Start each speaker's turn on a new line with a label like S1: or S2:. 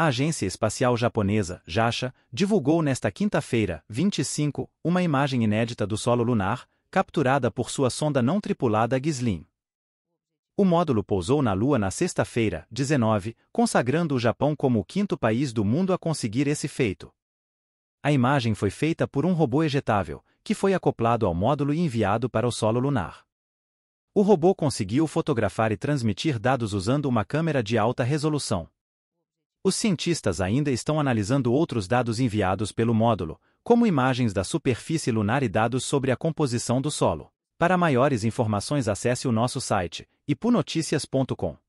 S1: A Agência Espacial Japonesa, JAXA, divulgou nesta quinta-feira, 25, uma imagem inédita do solo lunar, capturada por sua sonda não tripulada Gislim. O módulo pousou na Lua na sexta-feira, 19, consagrando o Japão como o quinto país do mundo a conseguir esse feito. A imagem foi feita por um robô ejetável, que foi acoplado ao módulo e enviado para o solo lunar. O robô conseguiu fotografar e transmitir dados usando uma câmera de alta resolução. Os cientistas ainda estão analisando outros dados enviados pelo módulo, como imagens da superfície lunar e dados sobre a composição do solo. Para maiores informações acesse o nosso site, ipunoticias.com.